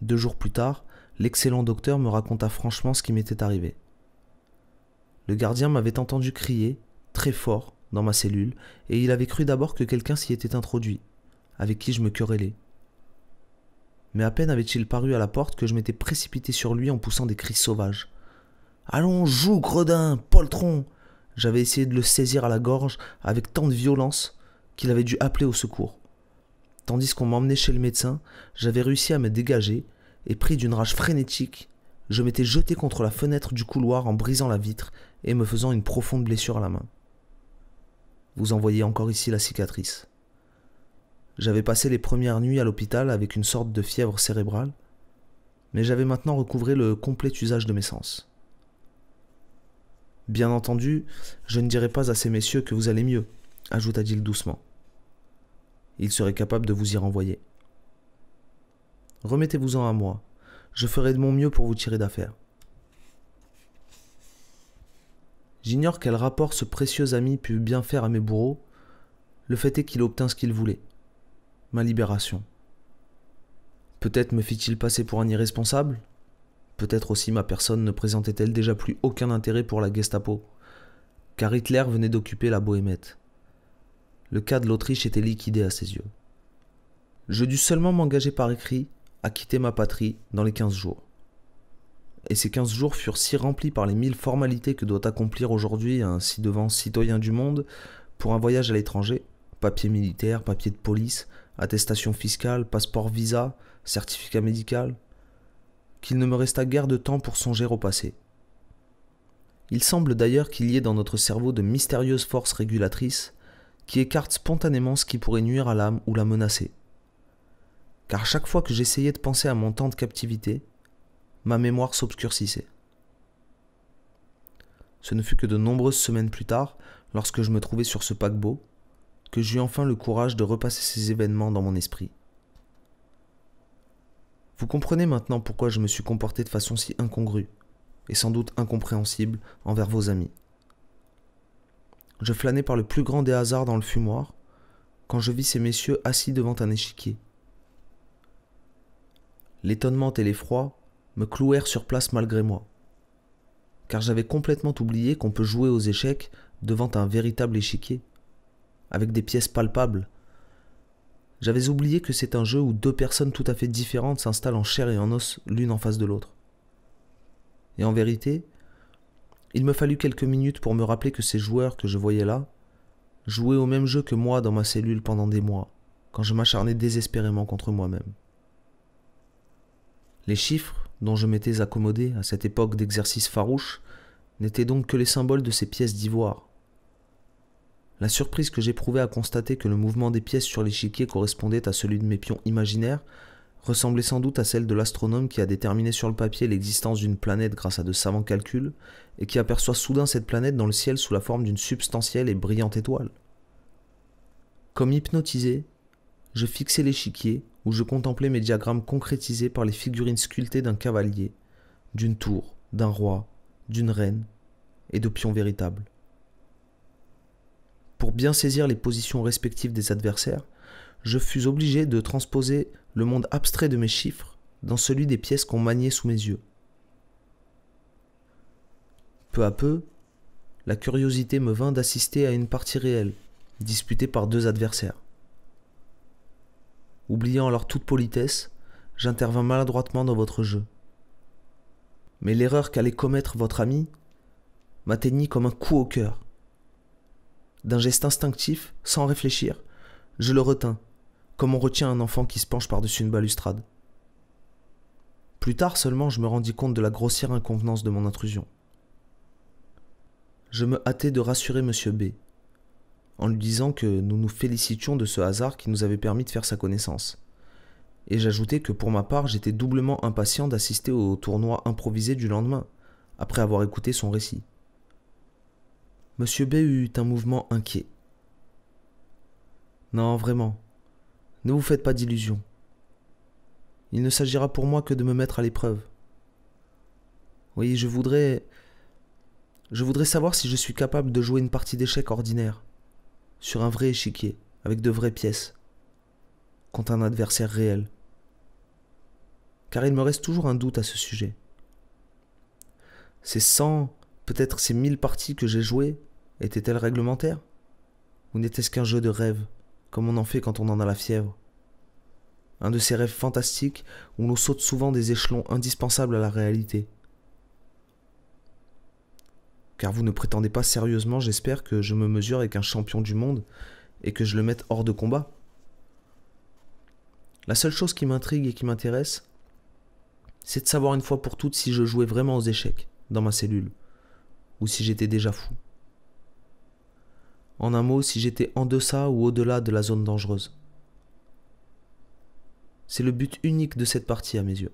Deux jours plus tard, l'excellent docteur me raconta franchement ce qui m'était arrivé. Le gardien m'avait entendu crier, très fort, dans ma cellule, et il avait cru d'abord que quelqu'un s'y était introduit, avec qui je me querellais. Mais à peine avait-il paru à la porte que je m'étais précipité sur lui en poussant des cris sauvages. Allons, joue, gredin, poltron J'avais essayé de le saisir à la gorge avec tant de violence qu'il avait dû appeler au secours. Tandis qu'on m'emmenait chez le médecin, j'avais réussi à me dégager et pris d'une rage frénétique, je m'étais jeté contre la fenêtre du couloir en brisant la vitre et me faisant une profonde blessure à la main. Vous en voyez encore ici la cicatrice. J'avais passé les premières nuits à l'hôpital avec une sorte de fièvre cérébrale, mais j'avais maintenant recouvré le complet usage de mes sens. Bien entendu, je ne dirai pas à ces messieurs que vous allez mieux, ajouta-t-il doucement. Ils seraient capables de vous y renvoyer. Remettez-vous-en à moi. Je ferai de mon mieux pour vous tirer d'affaire. J'ignore quel rapport ce précieux ami put bien faire à mes bourreaux. Le fait est qu'il obtint ce qu'il voulait. Ma libération. Peut-être me fit-il passer pour un irresponsable Peut-être aussi ma personne ne présentait-elle déjà plus aucun intérêt pour la Gestapo, car Hitler venait d'occuper la Bohémette. Le cas de l'Autriche était liquidé à ses yeux. Je dus seulement m'engager par écrit à quitter ma patrie dans les 15 jours. Et ces 15 jours furent si remplis par les mille formalités que doit accomplir aujourd'hui un ci-devant citoyen du monde pour un voyage à l'étranger papier militaire, papier de police, attestation fiscale, passeport visa, certificat médical, qu'il ne me resta guère de temps pour songer au passé. Il semble d'ailleurs qu'il y ait dans notre cerveau de mystérieuses forces régulatrices qui écartent spontanément ce qui pourrait nuire à l'âme ou la menacer. Car chaque fois que j'essayais de penser à mon temps de captivité, ma mémoire s'obscurcissait. Ce ne fut que de nombreuses semaines plus tard, lorsque je me trouvais sur ce paquebot, que j'eus enfin le courage de repasser ces événements dans mon esprit. Vous comprenez maintenant pourquoi je me suis comporté de façon si incongrue, et sans doute incompréhensible, envers vos amis. Je flânais par le plus grand des hasards dans le fumoir, quand je vis ces messieurs assis devant un échiquier. L'étonnement et l'effroi me clouèrent sur place malgré moi, car j'avais complètement oublié qu'on peut jouer aux échecs devant un véritable échiquier, avec des pièces palpables j'avais oublié que c'est un jeu où deux personnes tout à fait différentes s'installent en chair et en os l'une en face de l'autre. Et en vérité, il me fallut quelques minutes pour me rappeler que ces joueurs que je voyais là jouaient au même jeu que moi dans ma cellule pendant des mois, quand je m'acharnais désespérément contre moi-même. Les chiffres dont je m'étais accommodé à cette époque d'exercice farouche n'étaient donc que les symboles de ces pièces d'ivoire, la surprise que j'éprouvais à constater que le mouvement des pièces sur l'échiquier correspondait à celui de mes pions imaginaires ressemblait sans doute à celle de l'astronome qui a déterminé sur le papier l'existence d'une planète grâce à de savants calculs, et qui aperçoit soudain cette planète dans le ciel sous la forme d'une substantielle et brillante étoile. Comme hypnotisé, je fixais l'échiquier où je contemplais mes diagrammes concrétisés par les figurines sculptées d'un cavalier, d'une tour, d'un roi, d'une reine et de pions véritables bien saisir les positions respectives des adversaires, je fus obligé de transposer le monde abstrait de mes chiffres dans celui des pièces qu'on maniait sous mes yeux. Peu à peu, la curiosité me vint d'assister à une partie réelle, disputée par deux adversaires. Oubliant alors toute politesse, j'intervins maladroitement dans votre jeu. Mais l'erreur qu'allait commettre votre ami m'atteignit comme un coup au cœur. D'un geste instinctif, sans réfléchir, je le retins, comme on retient un enfant qui se penche par-dessus une balustrade. Plus tard seulement, je me rendis compte de la grossière inconvenance de mon intrusion. Je me hâtai de rassurer M. B, en lui disant que nous nous félicitions de ce hasard qui nous avait permis de faire sa connaissance. Et j'ajoutais que pour ma part, j'étais doublement impatient d'assister au tournoi improvisé du lendemain, après avoir écouté son récit. Monsieur B eut un mouvement inquiet. Non, vraiment. Ne vous faites pas d'illusions. Il ne s'agira pour moi que de me mettre à l'épreuve. Oui, je voudrais. Je voudrais savoir si je suis capable de jouer une partie d'échecs ordinaire, sur un vrai échiquier, avec de vraies pièces, contre un adversaire réel. Car il me reste toujours un doute à ce sujet. Ces cent, peut-être ces mille parties que j'ai jouées était-elle réglementaire Ou n'était-ce qu'un jeu de rêve, comme on en fait quand on en a la fièvre Un de ces rêves fantastiques où l'on saute souvent des échelons indispensables à la réalité. Car vous ne prétendez pas sérieusement, j'espère, que je me mesure avec un champion du monde et que je le mette hors de combat. La seule chose qui m'intrigue et qui m'intéresse, c'est de savoir une fois pour toutes si je jouais vraiment aux échecs dans ma cellule, ou si j'étais déjà fou en un mot si j'étais en deçà ou au-delà de la zone dangereuse. C'est le but unique de cette partie à mes yeux.